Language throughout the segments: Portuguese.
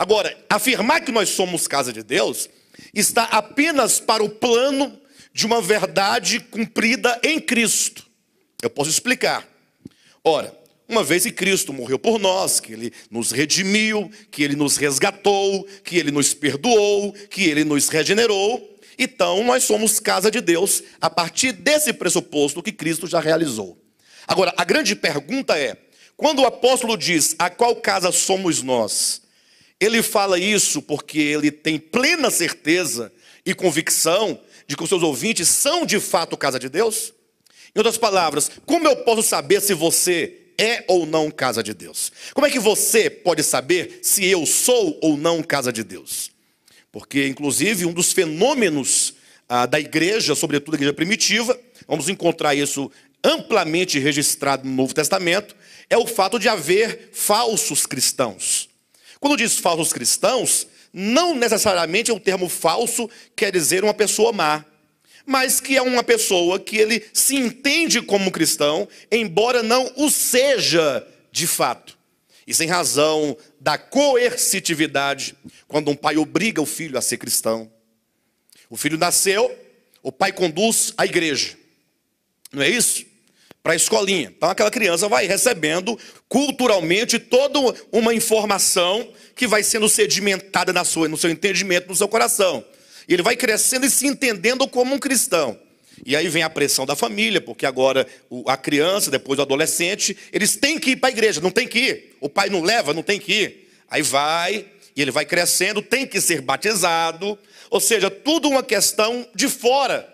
Agora, afirmar que nós somos casa de Deus está apenas para o plano de uma verdade cumprida em Cristo. Eu posso explicar. Ora, uma vez que Cristo morreu por nós, que Ele nos redimiu, que Ele nos resgatou, que Ele nos perdoou, que Ele nos regenerou, então nós somos casa de Deus a partir desse pressuposto que Cristo já realizou. Agora, a grande pergunta é: quando o apóstolo diz a qual casa somos nós, ele fala isso porque ele tem plena certeza e convicção de que os seus ouvintes são de fato casa de Deus? Em outras palavras, como eu posso saber se você é ou não casa de Deus? Como é que você pode saber se eu sou ou não casa de Deus? Porque, inclusive, um dos fenômenos ah, da igreja, sobretudo a igreja primitiva, vamos encontrar isso amplamente registrado no Novo Testamento, é o fato de haver falsos cristãos. Quando diz falsos cristãos, não necessariamente o é termo falso quer dizer uma pessoa má, mas que é uma pessoa que ele se entende como cristão, embora não o seja de fato. E sem razão da coercitividade, quando um pai obriga o filho a ser cristão. O filho nasceu, o pai conduz à igreja. Não é isso? para a escolinha. Então aquela criança vai recebendo culturalmente toda uma informação que vai sendo sedimentada na sua, no seu entendimento, no seu coração. E ele vai crescendo e se entendendo como um cristão. E aí vem a pressão da família, porque agora a criança, depois o adolescente, eles têm que ir para a igreja, não tem que ir. O pai não leva, não tem que ir. Aí vai, e ele vai crescendo, tem que ser batizado. Ou seja, tudo uma questão de fora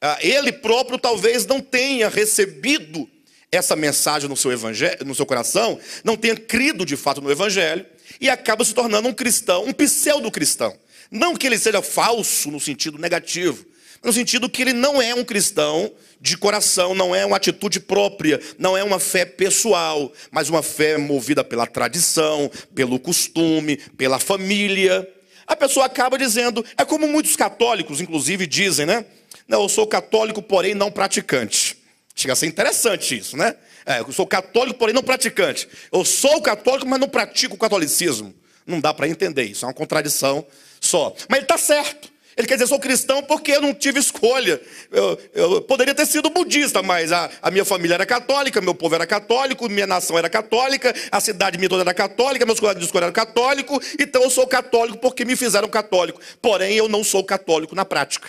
ah, ele próprio talvez não tenha recebido essa mensagem no seu, evangelho, no seu coração, não tenha crido de fato no evangelho, e acaba se tornando um cristão, um pseudo-cristão. Não que ele seja falso no sentido negativo, no sentido que ele não é um cristão de coração, não é uma atitude própria, não é uma fé pessoal, mas uma fé movida pela tradição, pelo costume, pela família. A pessoa acaba dizendo, é como muitos católicos, inclusive, dizem, né? Não, eu sou católico, porém não praticante. Chega a ser interessante isso, né? É, eu sou católico, porém não praticante. Eu sou católico, mas não pratico o catolicismo. Não dá para entender isso, é uma contradição só. Mas ele está certo. Ele quer dizer, eu sou cristão porque eu não tive escolha. Eu, eu poderia ter sido budista, mas a, a, minha família era católica, meu povo era católico, minha nação era católica, a cidade minha toda era católica, meus colegas de escola eram católicos, então eu sou católico porque me fizeram católico. Porém, eu não sou católico na prática.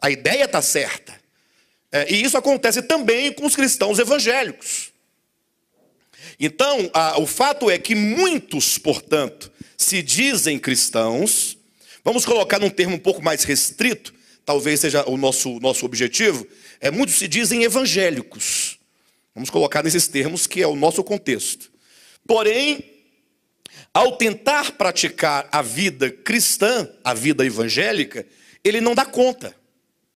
A ideia está certa. É, e isso acontece também com os cristãos evangélicos. Então, a, o fato é que muitos, portanto, se dizem cristãos, vamos colocar num termo um pouco mais restrito, talvez seja o nosso, nosso objetivo, é, muitos se dizem evangélicos. Vamos colocar nesses termos que é o nosso contexto. Porém, ao tentar praticar a vida cristã, a vida evangélica, ele não dá conta.